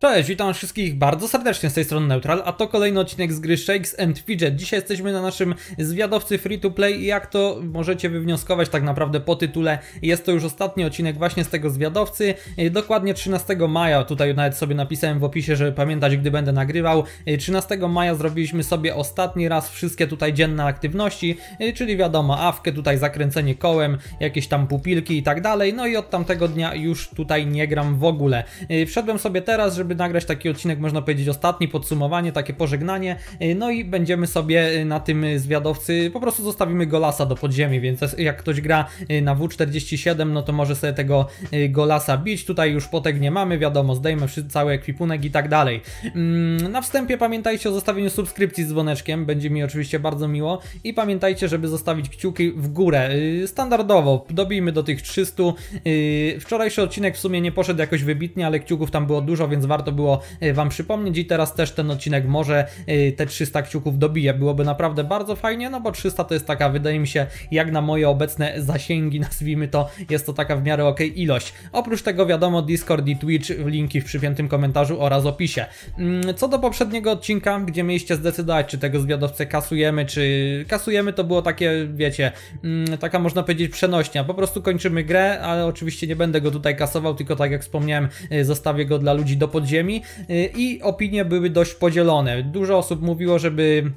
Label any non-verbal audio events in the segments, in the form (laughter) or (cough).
Cześć, witam wszystkich bardzo serdecznie z tej strony Neutral, a to kolejny odcinek z gry Shakes and Fidget. Dzisiaj jesteśmy na naszym zwiadowcy Free to Play i jak to możecie wywnioskować tak naprawdę po tytule, jest to już ostatni odcinek właśnie z tego zwiadowcy, e, dokładnie 13 maja, tutaj nawet sobie napisałem w opisie, żeby pamiętać gdy będę nagrywał, 13 e, maja zrobiliśmy sobie ostatni raz wszystkie tutaj dzienne aktywności, e, czyli wiadomo, awkę, tutaj zakręcenie kołem, jakieś tam pupilki i tak dalej, no i od tamtego dnia już tutaj nie gram w ogóle. Wszedłem sobie teraz, żeby żeby nagrać taki odcinek, można powiedzieć ostatni, podsumowanie, takie pożegnanie. Y, no i będziemy sobie y, na tym y, zwiadowcy, po prostu zostawimy golasa do podziemi, więc jak ktoś gra na W47, no to może sobie tego golasa bić. Tutaj już potek nie mamy, wiadomo, zdejmę cały ekwipunek i tak dalej. Mm, na wstępie pamiętajcie o zostawieniu subskrypcji z dzwoneczkiem, będzie mi oczywiście bardzo miło i pamiętajcie, żeby zostawić kciuki w górę. Standardowo, dobijmy do tych 300. Wczorajszy odcinek w sumie nie poszedł jakoś wybitnie, ale kciuków tam było dużo, więc warto warto było e, Wam przypomnieć i teraz też ten odcinek może e, te 300 kciuków dobije. Byłoby naprawdę bardzo fajnie, no bo 300 to jest taka, wydaje mi się, jak na moje obecne zasięgi, (laughs) nazwijmy to, jest to taka w miarę ok ilość. Oprócz tego wiadomo Discord i Twitch, linki w przypiętym komentarzu oraz opisie. Mm, co do poprzedniego odcinka, gdzie mieliście zdecydować, czy tego zwiadowcę kasujemy, czy kasujemy, to było takie, wiecie, mm, taka można powiedzieć przenośnia. Po prostu kończymy grę, ale oczywiście nie będę go tutaj kasował, tylko tak jak wspomniałem, e, zostawię go dla ludzi do podziału Y, i opinie były dość podzielone. Dużo osób mówiło, żeby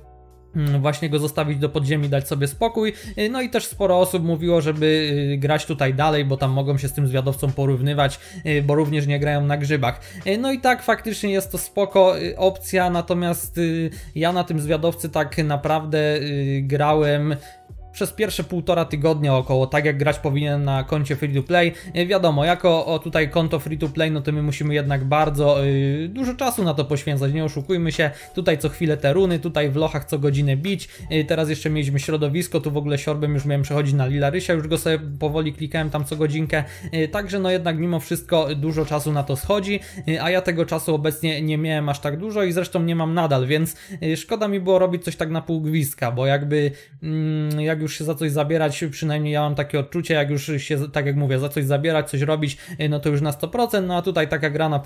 mm, właśnie go zostawić do podziemi, dać sobie spokój. Y, no i też sporo osób mówiło, żeby y, grać tutaj dalej, bo tam mogą się z tym zwiadowcą porównywać, bo również nie grają na grzybach. No i tak, faktycznie jest to spoko opcja, natomiast ja na tym zwiadowcy tak naprawdę grałem przez pierwsze półtora tygodnia około, tak jak grać powinien na koncie free to play. E, wiadomo, jako tutaj konto free to play, no to my musimy jednak bardzo yy, dużo czasu na to poświęcać, nie oszukujmy się. Tutaj co chwilę te runy, tutaj w lochach co godzinę bić. Yy, teraz jeszcze mieliśmy środowisko, tu w ogóle siorbem już miałem przechodzić na Lilarysia, już go sobie powoli klikałem tam co godzinkę. Yy, także no jednak mimo wszystko dużo czasu na to schodzi, a ja tego czasu obecnie nie miałem aż tak dużo i zresztą nie mam nadal, więc szkoda mi było robić coś tak na pół gwizdka, bo jakby, mm, jakby już się za coś zabierać, przynajmniej ja mam takie odczucie, jak już się, tak jak mówię, za coś zabierać, coś robić, y, no to już na 100%, no a tutaj taka gra na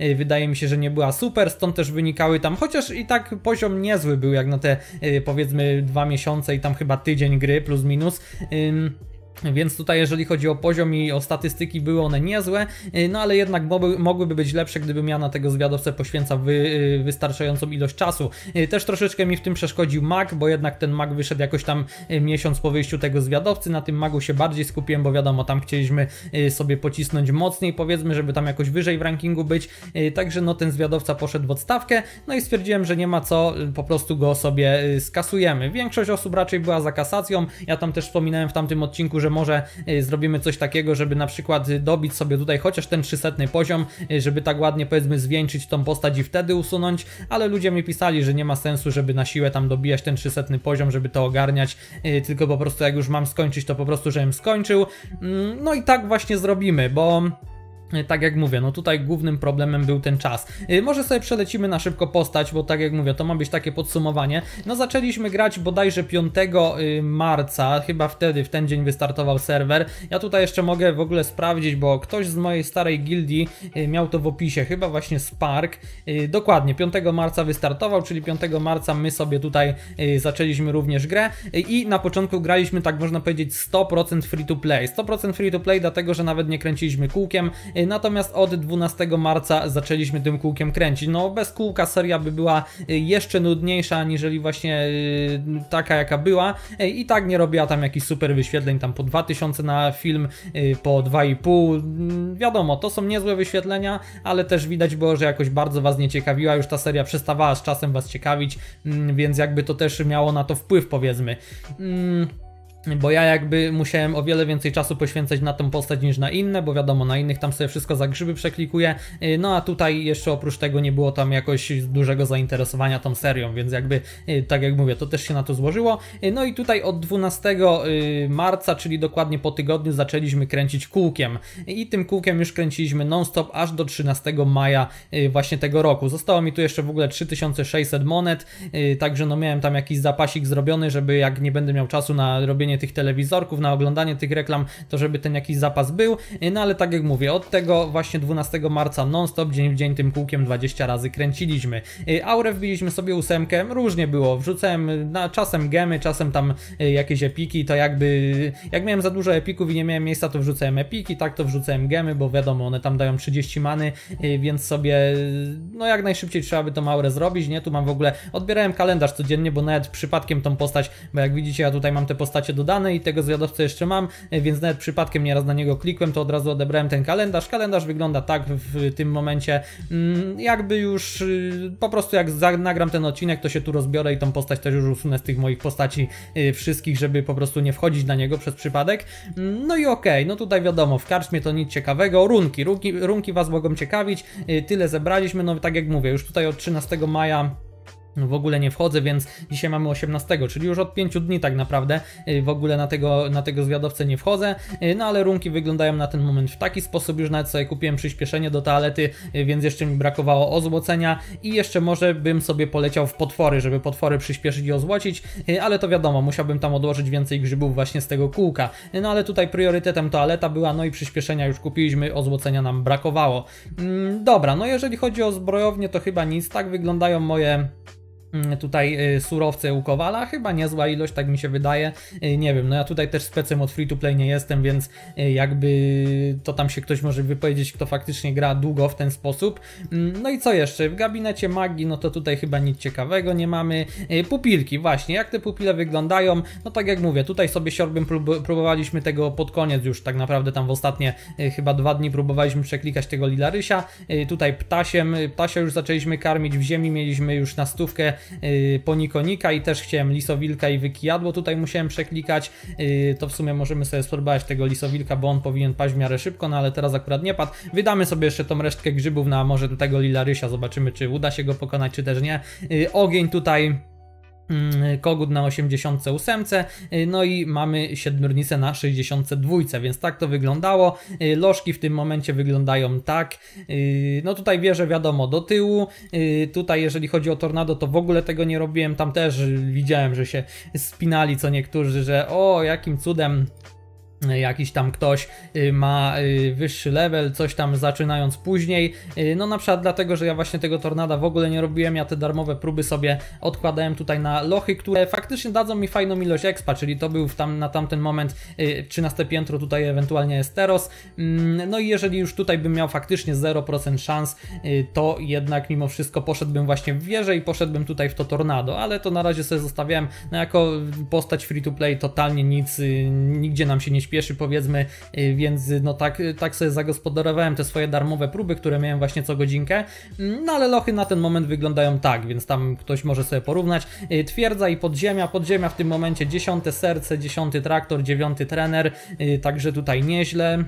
y, wydaje mi się, że nie była super, stąd też wynikały tam, chociaż i tak poziom niezły był, jak na te y, powiedzmy dwa miesiące i tam chyba tydzień gry plus minus. Więc tutaj, jeżeli chodzi o poziom i o statystyki, były one niezłe, y, no ale jednak mogłyby być lepsze, gdybym ja na tego zwiadowcę poświęcał wy, y, wystarczającą ilość czasu. Y, też troszeczkę mi w tym przeszkodził mag, bo jednak ten mag wyszedł jakoś tam miesiąc po wyjściu tego zwiadowcy. Na tym magu się bardziej skupiłem, bo wiadomo, tam chcieliśmy sobie pocisnąć mocniej, powiedzmy, żeby tam jakoś wyżej w rankingu być. Także no ten zwiadowca poszedł w odstawkę, no i stwierdziłem, że nie ma co, po prostu go sobie skasujemy. Większość osób raczej była za kasacją. Ja tam też wspominałem w tamtym odcinku, że może y, zrobimy coś takiego, żeby na przykład y, dobić sobie tutaj chociaż ten 300 poziom, y, żeby tak ładnie powiedzmy zwieńczyć tą postać i wtedy usunąć, ale ludzie mi pisali, że nie ma sensu, żeby na siłę tam dobijać ten 300 poziom, żeby to ogarniać, tylko po prostu jak już mam skończyć, to po prostu żebym skończył. Mm, no i tak właśnie zrobimy, bo... Y, tak jak mówię, no tutaj głównym problemem był ten czas. Y, może sobie przelecimy na szybko postać, bo tak jak mówię, to ma być takie podsumowanie. No zaczęliśmy grać bodajże 5 y, marca, chyba wtedy, w ten dzień wystartował serwer. Ja tutaj jeszcze mogę w ogóle sprawdzić, bo ktoś z mojej starej gildii miał to w opisie, chyba właśnie Spark. Dokładnie, 5 marca wystartował, czyli 5 marca my sobie tutaj zaczęliśmy również grę i na początku graliśmy, tak można powiedzieć, 100% free to play. 100% free to play, dlatego że nawet nie kręciliśmy kółkiem, Y, natomiast od 12 marca zaczęliśmy tym kółkiem kręcić. No bez kółka seria by była y, jeszcze nudniejsza, aniżeli właśnie y, taka jaka była i tak nie robiła tam jakichś super wyświetleń, tam po 2000 na film, po 2,5. Mm, wiadomo, to są niezłe wyświetlenia, ale też widać było, że jakoś bardzo Was nie ciekawiła, już ta seria przestawała z czasem Was ciekawić, mm, więc jakby to też miało na to wpływ powiedzmy. Mm, bo ja jakby musiałem o wiele więcej czasu poświęcać na tą postać niż na inne, bo wiadomo, na innych tam sobie wszystko za grzyby przeklikuję, y, no a tutaj jeszcze oprócz tego nie było tam jakoś dużego zainteresowania tą serią, więc jakby, y, tak jak mówię, to też się na to złożyło. Y, no i tutaj od 12 marca, czyli dokładnie po tygodniu zaczęliśmy kręcić kółkiem i tym kółkiem już kręciliśmy non-stop aż do 13 maja właśnie tego roku. Zostało mi tu jeszcze w ogóle 3600 monet, także no miałem tam jakiś zapasik zrobiony, żeby jak nie będę miał czasu na robienie kupienie tych telewizorków, na oglądanie tych reklam, to żeby ten jakiś zapas był. E, no ale tak jak mówię, od tego właśnie 12 marca non-stop, dzień w dzień tym kółkiem 20 razy kręciliśmy. E, aurę wbiliśmy sobie ósemkę, różnie było, wrzucałem e, na, czasem gemy, czasem tam jakieś epiki, to jakby jak miałem za dużo epików i nie miałem miejsca, to wrzucałem epiki, tak to wrzucałem gemy, bo wiadomo, one tam dają 30 many, więc sobie no jak najszybciej trzeba by tą aurę zrobić, nie? Tu mam w ogóle, odbierałem kalendarz codziennie, bo nawet przypadkiem tą postać, bo jak widzicie, ja tutaj mam te postacie do dane i tego zwiadowcę jeszcze mam, e, więc nawet przypadkiem nieraz na niego klikłem, to od razu odebrałem ten kalendarz. Kalendarz wygląda tak w tym momencie, mm, jakby już y, po prostu jak nagram ten odcinek, to się tu rozbiorę i tą postać też już usunę z tych moich postaci y, wszystkich, żeby po prostu nie wchodzić na niego przez przypadek. Mm, no i okej, okay, no tutaj wiadomo, w karczmie to nic ciekawego, runki, runki, runki Was mogą ciekawić, y, tyle zebraliśmy, no tak jak mówię, już tutaj od 13 maja w ogóle nie wchodzę, więc dzisiaj mamy 18, czyli już od 5 dni tak naprawdę y, w ogóle na tego, na tego zwiadowcę nie wchodzę, y, no ale runki wyglądają na ten moment w taki sposób, już nawet sobie kupiłem przyspieszenie do toalety, y, więc jeszcze mi brakowało ozłocenia i jeszcze może bym sobie poleciał w potwory, żeby potwory przyspieszyć i ozłocić, ale to wiadomo, musiałbym tam odłożyć więcej grzybów właśnie z tego kółka, no ale tutaj priorytetem toaleta była, no i przyspieszenia już kupiliśmy, ozłocenia nam brakowało. Mm, dobra, no jeżeli chodzi o zbrojownię, to chyba nic, tak wyglądają moje Mm, tutaj y, surowce u Kowala, chyba niezła ilość, tak mi się wydaje, y, nie wiem, no ja tutaj też specem od free to play nie jestem, więc y, jakby to tam się ktoś może wypowiedzieć, kto faktycznie gra długo w ten sposób. Mm, no i co jeszcze, w gabinecie magii, no to tutaj chyba nic ciekawego nie mamy. Pupilki, właśnie, jak te pupile wyglądają, no tak jak mówię, tutaj sobie siorbym próbowaliśmy tego pod koniec już, tak naprawdę tam w ostatnie chyba dwa dni próbowaliśmy przeklikać tego Lilarysia, tutaj ptasiem, ptasia już zaczęliśmy karmić, w ziemi mieliśmy już na stówkę Y, Ponikonika i też chciałem Lisowilka i Wykijadło, tutaj musiałem przeklikać, y, to w sumie możemy sobie spróbować tego Lisowilka, bo on powinien paść w miarę szybko, no ale teraz akurat nie padł. Wydamy sobie jeszcze tą resztkę grzybów na może tego Lilarysia, zobaczymy czy uda się go pokonać, czy też nie. Y, ogień tutaj Mm, kogut na 88, y, no i mamy siedmiornicę na 62, więc tak to wyglądało. Y, lożki w tym momencie wyglądają tak. Y, no tutaj wieżę wiadomo do tyłu. Tutaj jeżeli chodzi o tornado, to w ogóle tego nie robiłem. Tam też widziałem, że się spinali co niektórzy, że o jakim cudem jakiś tam ktoś y, ma y, wyższy level, coś tam zaczynając później. Y, no na przykład dlatego, że ja właśnie tego tornada w ogóle nie robiłem, ja te darmowe próby sobie odkładałem tutaj na lochy, które faktycznie dadzą mi fajną ilość expa, czyli to był tam, na tamten moment 13 piętro, tutaj ewentualnie jest Teros. Mm, no i jeżeli już tutaj bym miał faktycznie 0% szans, to jednak mimo wszystko poszedłbym właśnie w wieżę i poszedłbym tutaj w to tornado, ale to na razie sobie zostawiałem, no jako postać free to play totalnie nic, nigdzie nam się nie śpiewa przyspieszy powiedzmy, y, więc y, no tak, y, tak sobie zagospodarowałem te swoje darmowe próby, które miałem właśnie co godzinkę, mm, no ale lochy na ten moment wyglądają tak, więc tam ktoś może sobie porównać. Twierdza i podziemia, podziemia w tym momencie dziesiąte serce, dziesiąty traktor, dziewiąty trener, także tutaj nieźle.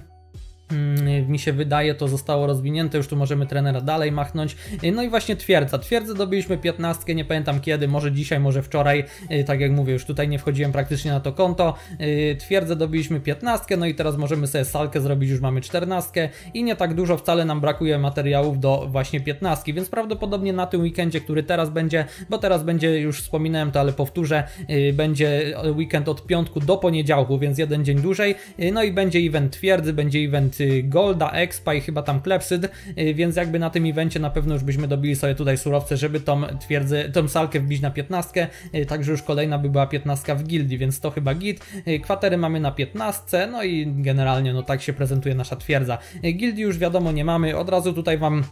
Mm, mi się wydaje, to zostało rozwinięte, już tu możemy trenera dalej machnąć. Y, no i właśnie twierdza. Twierdzę dobiliśmy 15, nie pamiętam kiedy, może dzisiaj, może wczoraj, y, tak jak mówię, już tutaj nie wchodziłem praktycznie na to konto. Y, Twierdzę dobiliśmy 15, no i teraz możemy sobie salkę zrobić, już mamy 14 i nie tak dużo wcale nam brakuje materiałów do właśnie 15, więc prawdopodobnie na tym weekendzie, który teraz będzie, bo teraz będzie, już wspominałem to, ale powtórzę, będzie weekend od piątku do poniedziałku, więc jeden dzień dłużej, no i będzie event twierdzy, będzie event Golda, Expa i chyba tam Klepsyd, y, więc jakby na tym evencie na pewno już byśmy dobili sobie tutaj surowce, żeby tą twierdzę, tą salkę wbić na 15, y, także już kolejna by była 15 w gildii, więc to chyba git. Y, kwatery mamy na 15, no i generalnie no tak się prezentuje nasza twierdza. Gildii już wiadomo nie mamy, od razu tutaj wam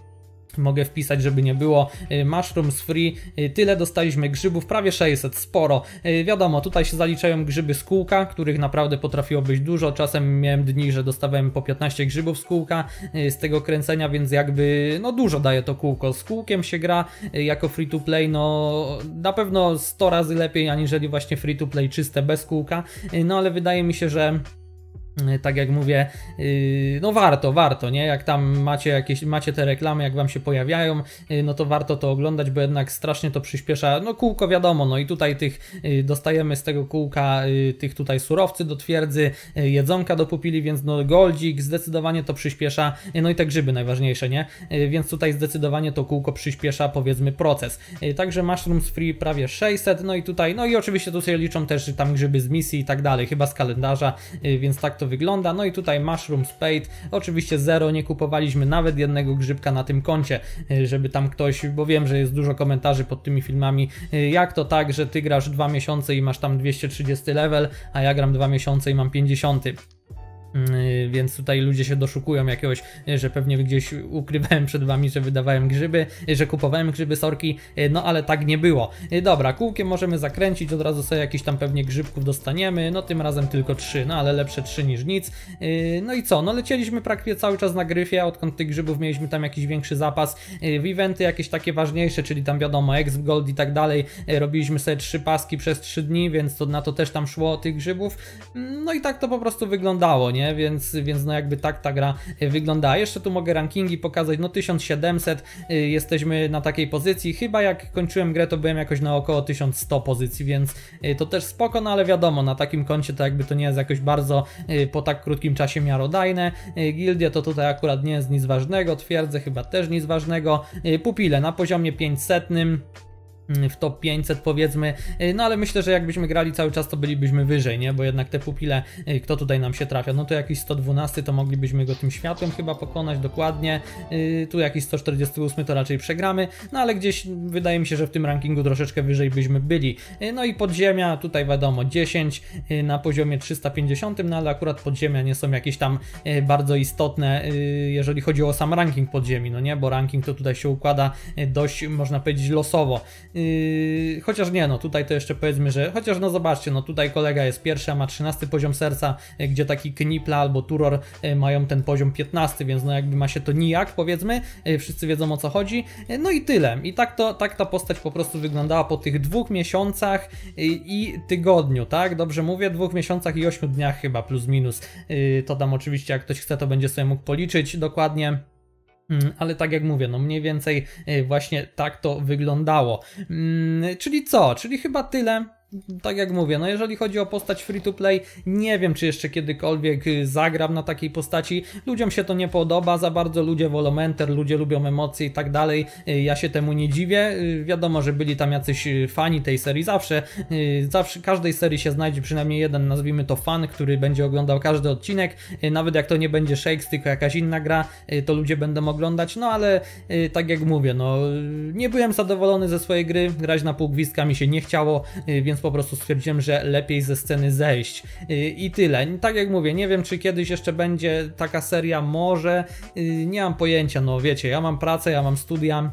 Mogę wpisać, żeby nie było. Y, mushrooms free. Y, tyle dostaliśmy grzybów, prawie 600, sporo. Y, wiadomo, tutaj się zaliczają grzyby z kółka, których naprawdę potrafiło być dużo. Czasem miałem dni, że dostawałem po 15 grzybów z kółka z tego kręcenia, więc jakby no dużo daje to kółko. Z kółkiem się gra jako free to play, no na pewno 100 razy lepiej aniżeli właśnie free to play czyste bez kółka. No ale wydaje mi się, że Y, tak jak mówię, y, no warto, warto, nie? Jak tam macie jakieś, macie te reklamy, jak wam się pojawiają, y, no to warto to oglądać, bo jednak strasznie to przyspiesza, no kółko wiadomo, no i tutaj tych, dostajemy z tego kółka tych tutaj surowcy do twierdzy, jedzonka do pupili, więc no goldzik zdecydowanie to przyspiesza, no i te grzyby najważniejsze, nie? Więc tutaj zdecydowanie to kółko przyspiesza, powiedzmy, proces. Także mushrooms free prawie 600, no i tutaj, no i oczywiście tu sobie liczą też tam grzyby z misji i tak dalej, chyba z kalendarza, więc tak to wygląda. No i tutaj Mushroom Spade, oczywiście zero, nie kupowaliśmy nawet jednego grzybka na tym koncie, e, żeby tam ktoś, bo wiem, że jest dużo komentarzy pod tymi filmami, e, jak to tak, że ty grasz dwa miesiące i masz tam 230 level, a ja gram dwa miesiące i mam 50. Y, więc tutaj ludzie się doszukują jakiegoś, y, że pewnie gdzieś ukrywałem przed wami, że wydawałem grzyby, y, że kupowałem grzyby sorki, no ale tak nie było. Dobra, kółkiem możemy zakręcić, od razu sobie jakiś tam pewnie grzybków dostaniemy, no tym razem tylko trzy, no ale lepsze trzy niż nic. No i co, no lecieliśmy praktycznie cały czas na gryfie, odkąd tych grzybów mieliśmy tam jakiś większy zapas. W eventy jakieś takie ważniejsze, czyli tam wiadomo, X Gold i tak dalej, robiliśmy sobie trzy paski przez trzy dni, więc to na to też tam szło tych grzybów. No i tak to po prostu wyglądało, nie? nie? Więc, więc no jakby tak ta gra e, wygląda. A jeszcze tu mogę rankingi pokazać, no 1700 e, jesteśmy na takiej pozycji, chyba jak kończyłem grę to byłem jakoś na około 1100 pozycji, więc e, to też spoko, no ale wiadomo, na takim koncie to jakby to nie jest jakoś bardzo po tak krótkim czasie miarodajne. Gildie to tutaj akurat nie jest nic ważnego, twierdzę chyba też nic ważnego. Pupile na poziomie 500 Mm, w top 500 powiedzmy, y, no ale myślę, że jakbyśmy grali cały czas to bylibyśmy wyżej, nie? Bo jednak te pupile, y, kto tutaj nam się trafia? No to jakiś 112 to moglibyśmy go tym światłem chyba pokonać dokładnie, y, tu jakiś 148 to raczej przegramy, no ale gdzieś wydaje mi się, że w tym rankingu troszeczkę wyżej byśmy byli. No i podziemia, tutaj wiadomo 10 na poziomie 350, no ale akurat podziemia nie są jakieś tam bardzo istotne, jeżeli chodzi o sam ranking podziemi, no nie? Bo ranking to tutaj się układa dość, można powiedzieć, losowo. Yy, chociaż nie, no tutaj to jeszcze powiedzmy, że chociaż no zobaczcie, no tutaj kolega jest pierwszy, a ma 13 poziom serca, e, gdzie taki Knipla albo Turor e, mają ten poziom 15, więc no jakby ma się to nijak powiedzmy, e, wszyscy wiedzą o co chodzi, no i tyle. I tak, to, tak ta postać po prostu wyglądała po tych dwóch miesiącach i tygodniu, tak? Dobrze mówię, dwóch miesiącach i ośmiu dniach chyba plus minus. to tam oczywiście jak ktoś chce to będzie sobie mógł policzyć dokładnie. Mm, ale tak jak mówię, no mniej więcej y, właśnie tak to wyglądało. Mm, czyli co? Czyli chyba tyle tak jak mówię, no jeżeli chodzi o postać free to play, nie wiem czy jeszcze kiedykolwiek y, zagram na takiej postaci. Ludziom się to nie podoba za bardzo, ludzie wolą enter, ludzie lubią emocje i tak dalej. Y, ja się temu nie dziwię. Y, wiadomo, że byli tam jacyś fani tej serii zawsze. Zawsze każdej serii się znajdzie przynajmniej jeden, nazwijmy to fan, który będzie oglądał każdy odcinek. Nawet jak to nie będzie Shakes, tylko jakaś inna gra, to ludzie będą oglądać. No ale tak jak mówię, no nie byłem zadowolony ze swojej gry. Grać na pół mi się nie chciało, więc po prostu stwierdziłem, że lepiej ze sceny zejść. Y, I tyle. Tak jak mówię, nie wiem, czy kiedyś jeszcze będzie taka seria, może, y, nie mam pojęcia, no wiecie, ja mam pracę, ja mam studia,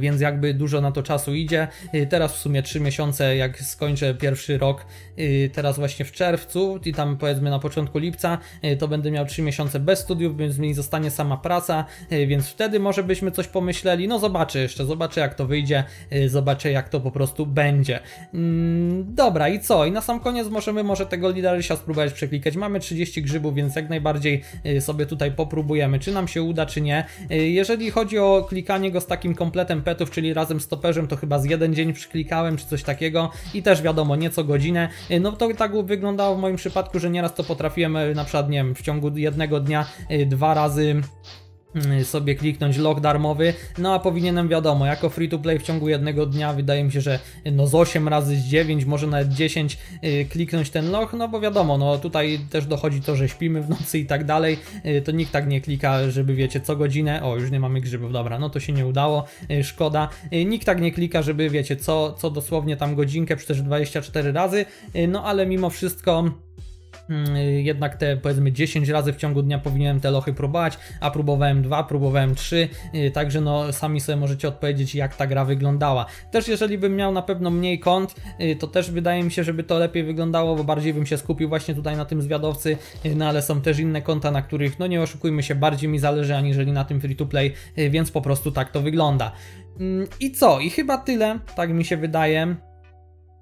więc jakby dużo na to czasu idzie. Y, teraz w sumie 3 miesiące, jak skończę pierwszy rok, y, teraz właśnie w czerwcu i tam powiedzmy na początku lipca, y, to będę miał 3 miesiące bez studiów, więc mi zostanie sama praca, więc wtedy może byśmy coś pomyśleli. No zobaczę jeszcze, zobaczę jak to wyjdzie, zobaczę jak to po prostu będzie. Mm, dobra i co? I na sam koniec możemy może tego lidarysia spróbować przeklikać. Mamy 30 grzybów, więc jak najbardziej sobie tutaj popróbujemy, czy nam się uda, czy nie. Jeżeli chodzi o klikanie go z takim kompletem petów, czyli razem z toperzem, to chyba z jeden dzień przyklikałem, czy coś takiego i też wiadomo, nieco godzinę. Y, no to tak wyglądało w moim przypadku, że nieraz to potrafiłem y, na przykład, nie wiem, w ciągu jednego dnia y, dwa razy Y, sobie kliknąć log darmowy, no a powinienem wiadomo, jako free to play w ciągu jednego dnia wydaje mi się, że y, no z 8 razy z 9, może nawet 10 yy, kliknąć ten log, no bo wiadomo, no tutaj też dochodzi to, że śpimy w nocy i tak dalej, yy, to nikt tak nie klika, żeby wiecie, co godzinę, o już nie mamy grzybów, dobra, no to się nie udało, yy, szkoda, y, nikt tak nie klika, żeby wiecie, co, co dosłownie tam godzinkę, przecież 24 razy, no ale mimo wszystko Mm, jednak te powiedzmy 10 razy w ciągu dnia powinienem te lochy próbować, a próbowałem dwa, próbowałem trzy, y, także no sami sobie możecie odpowiedzieć jak ta gra wyglądała. Też jeżeli bym miał na pewno mniej kont, y, to też wydaje mi się, żeby to lepiej wyglądało, bo bardziej bym się skupił właśnie tutaj na tym zwiadowcy, y, no ale są też inne konta, na których no nie oszukujmy się, bardziej mi zależy aniżeli na tym free to play, więc po prostu tak to wygląda. Mm, I co? I chyba tyle, tak mi się wydaje.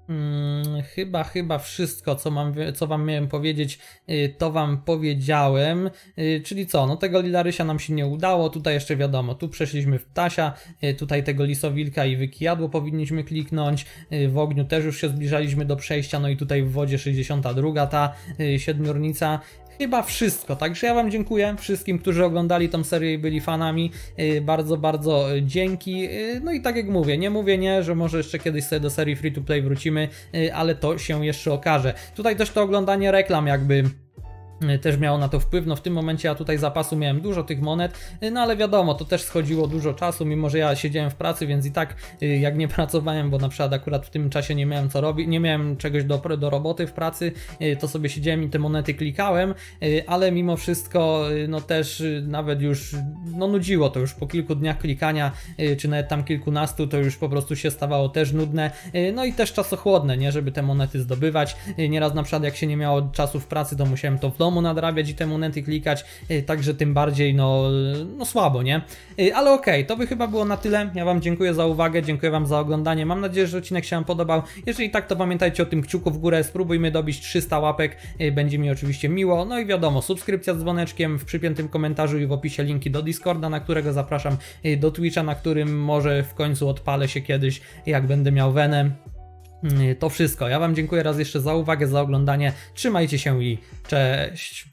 Hmm, chyba, chyba wszystko, co, mam, co wam miałem powiedzieć, y, to wam powiedziałem. Y, czyli co, no tego Lilarysia nam się nie udało, tutaj jeszcze wiadomo, tu przeszliśmy w Tasia. Y, tutaj tego lisowilka i wykijadło powinniśmy kliknąć, w ogniu też już się zbliżaliśmy do przejścia, no i tutaj w wodzie 62, ta siedmiornica, chyba wszystko. Także ja Wam dziękuję wszystkim, którzy oglądali tą serię i byli fanami. Y, bardzo, bardzo y, dzięki. Y, no i tak jak mówię, nie mówię nie, że może jeszcze kiedyś sobie do serii free to play wrócimy, ale to się jeszcze okaże. Tutaj też to oglądanie reklam jakby Y, też miało na to wpływ. No w tym momencie ja tutaj zapasu miałem dużo tych monet, y, no ale wiadomo, to też schodziło dużo czasu, mimo że ja siedziałem w pracy, więc i tak y, jak nie (laughs) pracowałem, bo na przykład akurat w tym czasie nie miałem co robić, nie miałem czegoś do, do roboty w pracy, to sobie siedziałem i te monety klikałem, ale mimo wszystko no też nawet już no nudziło to już po kilku dniach klikania, czy nawet tam kilkunastu, to już po prostu się stawało też nudne, no i też czasochłodne, nie, żeby te monety zdobywać. Nieraz na przykład jak się nie miało czasu w pracy, to musiałem to w domu domu nadrabiać i te monety klikać, y, także tym bardziej no, no słabo, nie? Y, ale okej, okay, to by chyba było na tyle. Ja Wam dziękuję za uwagę, dziękuję Wam za oglądanie. Mam nadzieję, że odcinek się Wam podobał. Jeżeli tak, to pamiętajcie o tym kciuku w górę, spróbujmy dobić 300 łapek, y, będzie mi oczywiście miło. No i wiadomo, subskrypcja z dzwoneczkiem w przypiętym komentarzu i w opisie linki do Discorda, na którego zapraszam, do Twitcha, na którym może w końcu odpalę się kiedyś, jak będę miał wenę. Y, to wszystko. Ja Wam dziękuję raz jeszcze za uwagę, za oglądanie. Trzymajcie się i cześć!